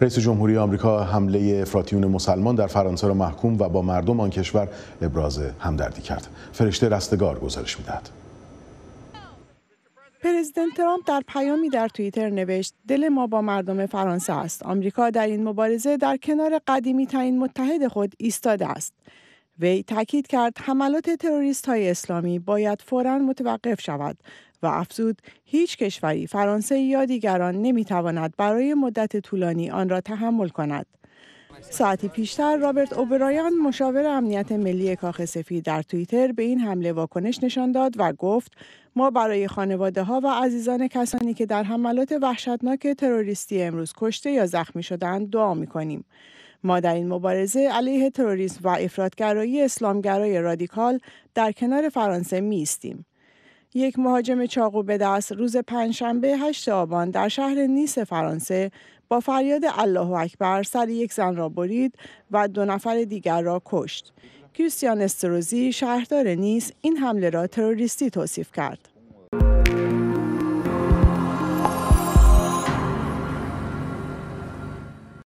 رئیس جمهوری آمریکا حمله افراطیون مسلمان در فرانسه را محکوم و با مردم آن کشور ابراز همدردی کرد. فرشته رستگار گزارش میدهد. پرزیدنت ترامپ در پیامی در توییتر نوشت دل ما با مردم فرانسه است آمریکا در این مبارزه در کنار قدیمی ترین متحد خود ایستاده است وی تاکید کرد حملات تروریست های اسلامی باید فورا متوقف شود و افزود هیچ کشوری فرانسه یا دیگران نمیتواند برای مدت طولانی آن را تحمل کند ساعتی پیشتر رابرت اوبرایان مشاور امنیت ملی کاخ سفید در توییتر به این حمله واکنش نشان داد و گفت ما برای خانواده ها و عزیزان کسانی که در حملات وحشتناک تروریستی امروز کشته یا زخمی شدند دعا می کنیم. ما در این مبارزه علیه تروریسم و افرادگرایی اسلامگرای رادیکال در کنار فرانسه می یک مهاجم چاقو به دست روز پنجشنبه 8 آبان در شهر نیس فرانسه با فریاد الله اکبر سر یک زن را برید و دو نفر دیگر را کشت. کریستیان استروزی شهردار نیس این حمله را تروریستی توصیف کرد.